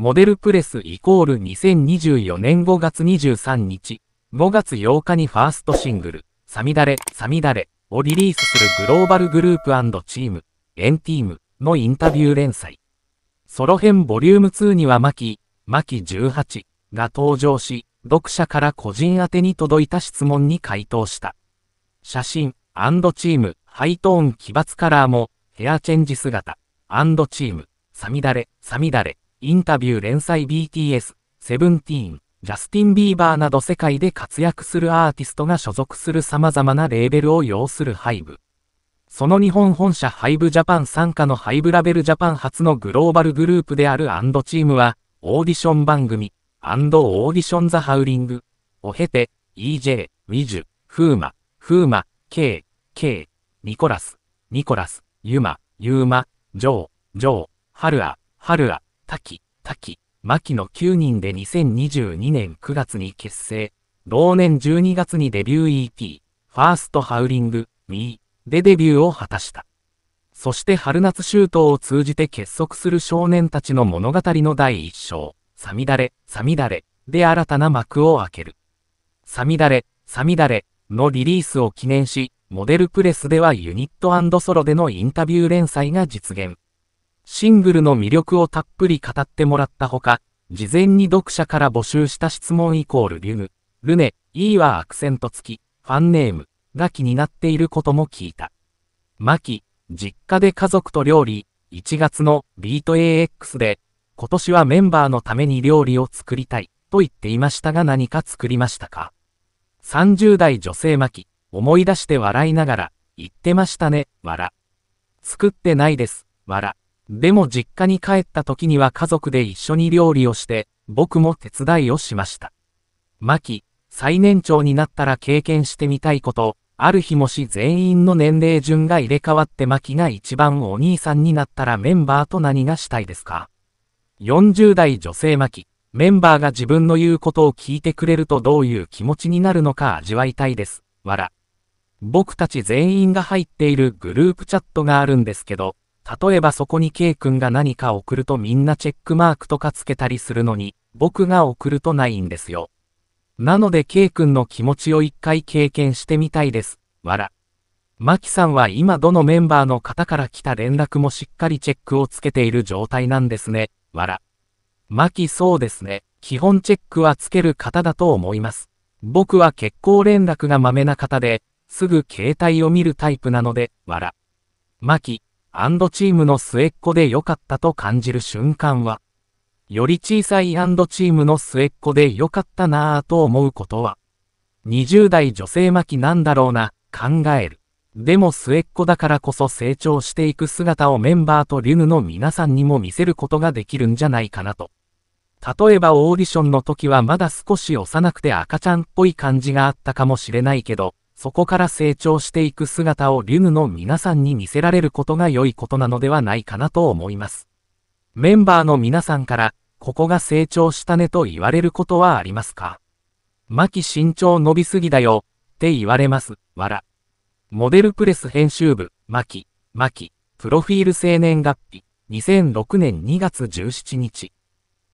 モデルプレスイコール2024年5月23日、5月8日にファーストシングル、サミダレ、サミダレをリリースするグローバルグループチーム、エンティームのインタビュー連載。ソロ編ボリューム2にはマキ、マキ18が登場し、読者から個人宛てに届いた質問に回答した。写真、チーム、ハイトーン奇抜カラーも、ヘアチェンジ姿、チーム、サミダレ、サミダレインタビュー連載 BTS、セブンティーン、ジャスティン・ビーバーなど世界で活躍するアーティストが所属する様々なレーベルを要するハイブ。その日本本社ハイブジャパン傘下のハイブラベルジャパン初のグローバルグループであるアンドチームは、オーディション番組、アンドオーディションザハウリング、を経て、EJ、ウィジュ、フーマ、フーマ、K、K、ニコラス、ニコラス、ユマ、ユーマ、ジョー、ジョー、ハルア、ハルア、滝、滝、牧の9人で2022年9月に結成、同年12月にデビュー EP、ファーストハウリング、ミーでデビューを果たした。そして春夏秋冬を通じて結束する少年たちの物語の第一章、サミダレ、サミダレで新たな幕を開ける。サミダレ、サミダレのリリースを記念し、モデルプレスではユニットソロでのインタビュー連載が実現。シングルの魅力をたっぷり語ってもらったほか、事前に読者から募集した質問イコールリュム、ルネ、E はアクセント付き、ファンネームが気になっていることも聞いた。マキ、実家で家族と料理、1月のビート AX で、今年はメンバーのために料理を作りたいと言っていましたが何か作りましたか ?30 代女性マキ、思い出して笑いながら、言ってましたね、わら。作ってないです、わら。でも実家に帰った時には家族で一緒に料理をして、僕も手伝いをしました。マキ、最年長になったら経験してみたいこと、ある日もし全員の年齢順が入れ替わってマキが一番お兄さんになったらメンバーと何がしたいですか ?40 代女性マキ、メンバーが自分の言うことを聞いてくれるとどういう気持ちになるのか味わいたいです。わら。僕たち全員が入っているグループチャットがあるんですけど、例えばそこに K 君が何か送るとみんなチェックマークとかつけたりするのに、僕が送るとないんですよ。なので K 君の気持ちを一回経験してみたいです。わら。マキさんは今どのメンバーの方から来た連絡もしっかりチェックをつけている状態なんですね。わら。マキそうですね。基本チェックはつける方だと思います。僕は結構連絡がまめな方で、すぐ携帯を見るタイプなので、わら。マキ。アンドチームの末っ子で良かったと感じる瞬間は、より小さいアンドチームの末っ子で良かったなぁと思うことは、20代女性巻なんだろうな、考える。でも末っ子だからこそ成長していく姿をメンバーとリュヌの皆さんにも見せることができるんじゃないかなと。例えばオーディションの時はまだ少し幼くて赤ちゃんっぽい感じがあったかもしれないけど、そこから成長していく姿をリュヌの皆さんに見せられることが良いことなのではないかなと思います。メンバーの皆さんから、ここが成長したねと言われることはありますか牧身長伸びすぎだよ、って言われます、わら。モデルプレス編集部、牧、牧、プロフィール青年月日、2006年2月17日。